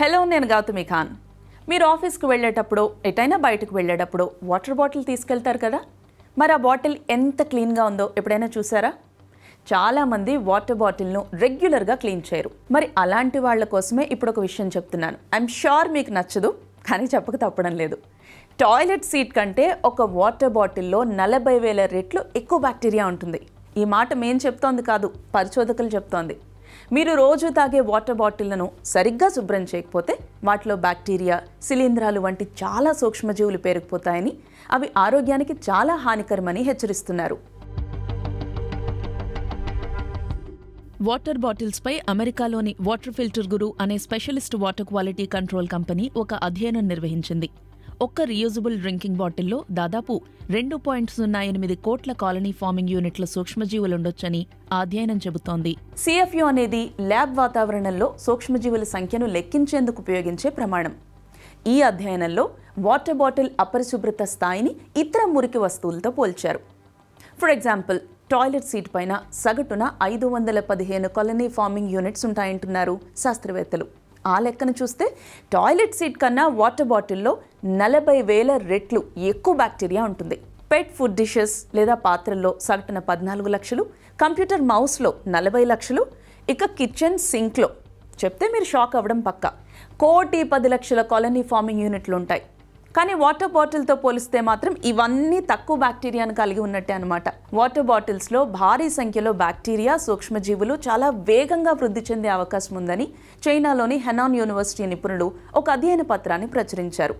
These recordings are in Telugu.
హలో నేను గౌతమి ఖాన్ మీరు ఆఫీస్కి వెళ్ళేటప్పుడు ఎటైనా బయటకు వెళ్ళేటప్పుడు వాటర్ బాటిల్ తీసుకెళ్తారు కదా మరి ఆ బాటిల్ ఎంత క్లీన్గా ఉందో ఎప్పుడైనా చూసారా చాలామంది వాటర్ బాటిల్ను రెగ్యులర్గా క్లీన్ చేయరు మరి అలాంటి వాళ్ళ కోసమే ఇప్పుడు ఒక విషయం చెప్తున్నాను ఐఎమ్ షూర్ మీకు నచ్చదు కానీ చెప్పక తప్పడం లేదు టాయిలెట్ సీట్ కంటే ఒక వాటర్ బాటిల్లో నలభై వేల రెట్లు ఎక్కువ బ్యాక్టీరియా ఉంటుంది ఈ మాట మేం చెప్తోంది కాదు పరిశోధకులు చెప్తోంది మీరు రోజు తాగే వాటర్ బాటిళ్లను సరిగ్గా శుభ్రం చేయకపోతే వాటిలో బ్యాక్టీరియా శిలీంధ్రాలు వంటి చాలా సూక్ష్మజీవులు పేరుకుపోతాయని అవి ఆరోగ్యానికి చాలా హానికరమని హెచ్చరిస్తున్నారు వాటర్ బాటిల్స్పై అమెరికాలోని వాటర్ ఫిల్టర్ గురు అనే specialist water quality control company ఒక అధ్యయనం నిర్వహించింది ఒక్క రీయూజబుల్ డ్రింకింగ్ బాటిల్లో దాదాపు రెండు పాయింట్ సున్నా ఎనిమిది కోట్ల కాలనీ ఫార్మింగ్ యూనిట్ల సూక్ష్మజీవులుండొచ్చని అధ్యయనం చెబుతోంది సిఎఫ్యు అనేది ల్యాబ్ వాతావరణంలో సూక్ష్మజీవుల సంఖ్యను లెక్కించేందుకు ఉపయోగించే ప్రమాణం ఈ అధ్యయనంలో వాటర్ బాటిల్ అపరిశుభ్రత స్థాయిని ఇతర మురికి వస్తువులతో పోల్చారు ఫర్ ఎగ్జాంపుల్ టాయిలెట్ సీట్ పైన సగటున ఐదు వందల పదిహేను కాలనీ ఫార్మింగ్ యూనిట్స్ ఉంటాయంటున్నారు శాస్త్రవేత్తలు ఆ లెక్కన చూస్తే టాయిలెట్ సీట్ కన్నా వాటర్ బాటిల్లో నలభై వేల రెట్లు ఎక్కువ బ్యాక్టీరియా ఉంటుంది పెట్ ఫుడ్ డిషెస్ లేదా పాత్రల్లో సగటున పద్నాలుగు లక్షలు కంప్యూటర్ మౌస్లో నలభై లక్షలు ఇక కిచెన్ సింక్లో చెప్తే మీరు షాక్ అవ్వడం పక్క కోటి పది లక్షల కాలనీ ఫార్మింగ్ యూనిట్లు ఉంటాయి కానీ వాటర్ బాటిల్తో పోలిస్తే మాత్రం ఇవన్నీ తక్కువ బ్యాక్టీరియాను కలిగి ఉన్నట్టే అనమాట వాటర్ బాటిల్స్లో భారీ సంఖ్యలో బ్యాక్టీరియా సూక్ష్మజీవులు చాలా వేగంగా వృద్ధి చెందే అవకాశం ఉందని చైనాలోని హెనాన్ యూనివర్సిటీ నిపుణులు ఒక అధ్యయన పత్రాన్ని ప్రచురించారు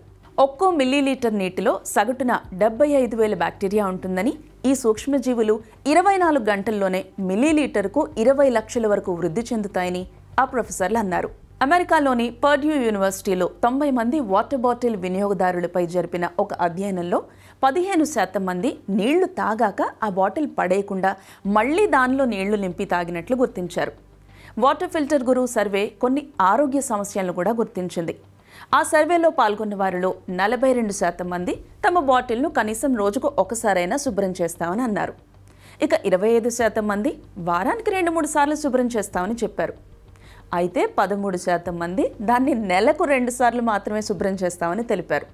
ఒక్కో మిల్లీలీటర్ నీటిలో సగటున డెబ్బై ఐదు వేల బ్యాక్టీరియా ఉంటుందని ఈ సూక్ష్మజీవులు ఇరవై నాలుగు గంటల్లోనే మిల్లీలీటర్కు ఇరవై లక్షల వరకు వృద్ధి చెందుతాయని ఆ ప్రొఫెసర్లు అన్నారు అమెరికాలోని పర్డ్యూ యూనివర్సిటీలో తొంభై మంది వాటర్ బాటిల్ వినియోగదారులపై జరిపిన ఒక అధ్యయనంలో పదిహేను శాతం మంది నీళ్లు తాగాక ఆ బాటిల్ పడేయకుండా మళ్లీ దానిలో నీళ్లు నింపి తాగినట్లు గుర్తించారు వాటర్ ఫిల్టర్ గురువు సర్వే కొన్ని ఆరోగ్య సమస్యలను కూడా గుర్తించింది ఆ సర్వేలో పాల్గొన్న వారిలో నలభై రెండు శాతం మంది తమ బాటిల్ను కనీసం రోజుకు ఒకసారైనా శుభ్రం చేస్తామని అన్నారు ఇక ఇరవై ఐదు శాతం మంది వారానికి రెండు మూడు సార్లు శుభ్రం చేస్తామని చెప్పారు అయితే పదమూడు శాతం మంది దాన్ని నెలకు రెండుసార్లు మాత్రమే శుభ్రం చేస్తామని తెలిపారు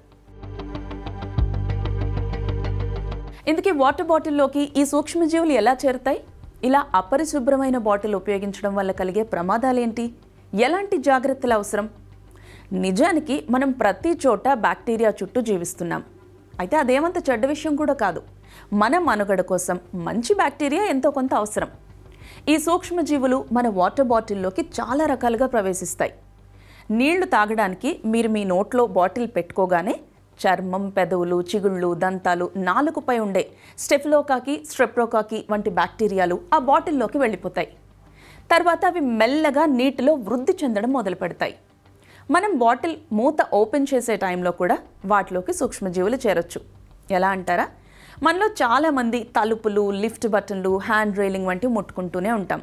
ఇందుకే వాటర్ బాటిల్లోకి ఈ సూక్ష్మజీవులు ఎలా చేరుతాయి ఇలా అపరిశుభ్రమైన బాటిల్ ఉపయోగించడం వల్ల కలిగే ప్రమాదాలేంటి ఎలాంటి జాగ్రత్తలు అవసరం నిజానికి మనం ప్రతి చోట బ్యాక్టీరియా చుట్టూ జీవిస్తున్నాం అయితే అదేమంత చెడ్డ విషయం కూడా కాదు మన మనుగడ కోసం మంచి బ్యాక్టీరియా ఎంతో కొంత అవసరం ఈ సూక్ష్మజీవులు మన వాటర్ బాటిల్లోకి చాలా రకాలుగా ప్రవేశిస్తాయి నీళ్లు తాగడానికి మీరు మీ నోట్లో బాటిల్ పెట్టుకోగానే చర్మం పెదవులు చిగుళ్ళు దంతాలు నాలుకపై ఉండే స్టెఫిలోకాకి స్ట్రెప్రోకాకి వంటి బ్యాక్టీరియాలు ఆ బాటిల్లోకి వెళ్ళిపోతాయి తర్వాత అవి మెల్లగా నీటిలో వృద్ధి చెందడం మొదలు పెడతాయి మనం బాటిల్ మూత ఓపెన్ చేసే టైంలో కూడా వాటిలోకి సూక్ష్మజీవులు చేరొచ్చు ఎలా అంటారా మనలో చాలామంది తలుపులు లిఫ్ట్ బటన్లు హ్యాండ్ రైలింగ్ వంటివి ముట్టుకుంటూనే ఉంటాం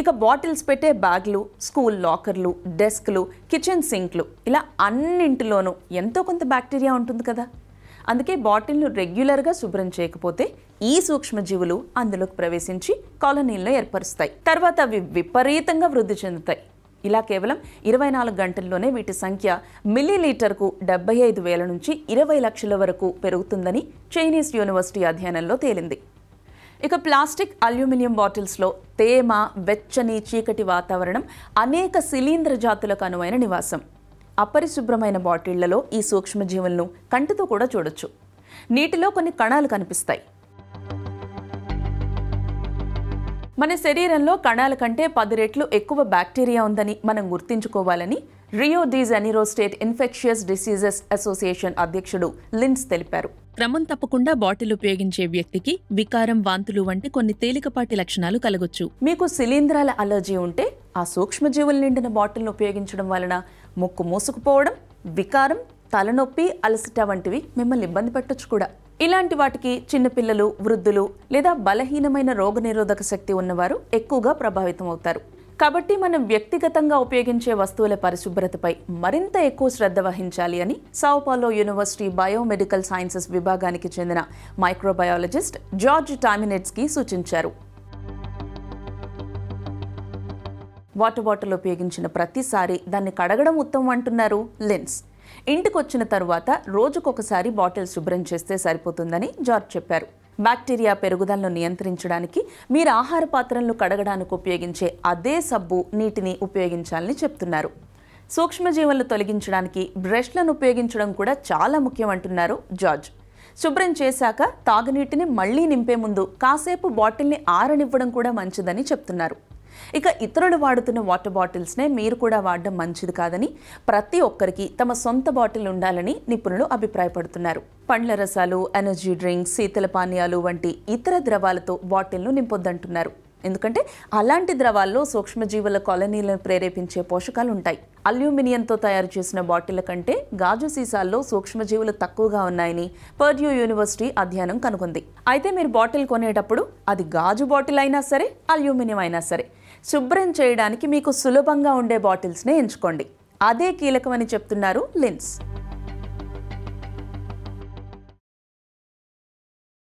ఇక బాటిల్స్ పెట్టే బ్యాగ్లు స్కూల్ లాకర్లు డెస్క్లు కిచెన్ సింక్లు ఇలా అన్నింటిలోనూ ఎంతో కొంత బ్యాక్టీరియా ఉంటుంది కదా అందుకే బాటిల్ను రెగ్యులర్గా శుభ్రం చేయకపోతే ఈ సూక్ష్మజీవులు అందులోకి ప్రవేశించి కాలనీల్లో ఏర్పరుస్తాయి తర్వాత అవి విపరీతంగా వృద్ధి చెందుతాయి ఇలా కేవలం ఇరవై నాలుగు గంటల్లోనే వీటి సంఖ్య మిల్లీలీటర్కు డెబ్బై ఐదు వేల నుంచి ఇరవై లక్షల వరకు పెరుగుతుందని చైనీస్ యూనివర్సిటీ అధ్యయనంలో తేలింది ఇక ప్లాస్టిక్ అల్యూమినియం బాటిల్స్లో తేమ వెచ్చని చీకటి వాతావరణం అనేక శిలీంద్ర జాతులకు అనువైన నివాసం అపరిశుభ్రమైన బాటిళ్లలో ఈ సూక్ష్మజీవులను కంటితో కూడా చూడొచ్చు నీటిలో కొన్ని కణాలు కనిపిస్తాయి మన శరీరంలో కణాల కంటే పది రెట్లు ఎక్కువ బ్యాక్టీరియా ఉందని మనం గుర్తించుకోవాలని Rio de Janeiro state infectious diseases association అధ్యక్షుడు లిన్స్ తెలిపారు క్రమం తప్పకుండా బాటిల్ ఉపయోగించే వ్యక్తికి వికారం వాంతులు వంటి కొన్ని తేలికపాటి లక్షణాలు కలగొచ్చు మీకు శిలీంధ్రాల అలర్జీ ఉంటే ఆ సూక్ష్మజీవులు నిండిన బాటిల్ను ఉపయోగించడం వలన ముక్కు మూసుకుపోవడం వికారం తలనొప్పి అలసట వంటివి మిమ్మల్ని ఇబ్బంది పట్టొచ్చు కూడా ఇలాంటి వాటికి చిన్నపిల్లలు వృద్ధులు లేదా బలహీనమైన రోగనిరోధక శక్తి ఉన్నవారు ఎక్కువగా ప్రభావితం అవుతారు కాబట్టి మనం వ్యక్తిగతంగా ఉపయోగించే వస్తువుల పరిశుభ్రతపై మరింత ఎక్కువ శ్రద్ధ వహించాలి అని సౌపాలో యూనివర్సిటీ బయోమెడికల్ సైన్సెస్ విభాగానికి చెందిన మైక్రోబయాలజిస్ట్ జార్జ్ టామినెట్స్కి సూచించారు వాటర్ బాటిల్ ఉపయోగించిన ప్రతిసారి దాన్ని కడగడం ఉత్తమం అంటున్నారు లెన్స్ ఇంటికి వచ్చిన తర్వాత రోజుకొకసారి బాటిల్ శుభ్రం చేస్తే సరిపోతుందని జార్జ్ చెప్పారు బ్యాక్టీరియా పెరుగుదలను నియంత్రించడానికి మీరు ఆహార పాత్రలను కడగడానికి ఉపయోగించే అదే సబ్బు నీటిని ఉపయోగించాలని చెప్తున్నారు సూక్ష్మజీవులను తొలగించడానికి బ్రష్లను ఉపయోగించడం కూడా చాలా ముఖ్యం అంటున్నారు జార్జ్ శుభ్రం చేశాక తాగునీటిని మళ్లీ నింపే ముందు కాసేపు బాటిల్ని ఆరనివ్వడం కూడా మంచిదని చెప్తున్నారు ఇక ఇతరులు వాడుతున్న వాటర్ బాటిల్స్నే మీరు కూడా వాడడం మంచిది కాదని ప్రతి ఒక్కరికి తమ సొంత బాటిల్ ఉండాలని నిపుణులు అభిప్రాయపడుతున్నారు పండ్ల రసాలు ఎనర్జీ డ్రింక్స్ శీతల పానీయాలు వంటి ఇతర ద్రవాలతో బాటిల్ను నింపొద్దంటున్నారు ఎందుకంటే అలాంటి ద్రవాల్లో సూక్ష్మజీవుల కాలనీలను ప్రేరేపించే పోషకాలు ఉంటాయి అల్యూమినియంతో తయారు చేసిన బాటిళ్ల కంటే గాజు సీసాల్లో సూక్ష్మజీవులు తక్కువగా ఉన్నాయని పర్డ్యూ యూనివర్సిటీ అధ్యయనం కనుగొంది అయితే మీరు బాటిల్ కొనేటప్పుడు అది గాజు బాటిల్ అయినా సరే అల్యూమినియం అయినా సరే శుభ్రం చేయడానికి మీకు సులభంగా ఉండే బాటిల్స్నే ఎంచుకోండి అదే కీలకమని చెప్తున్నారు లిన్స్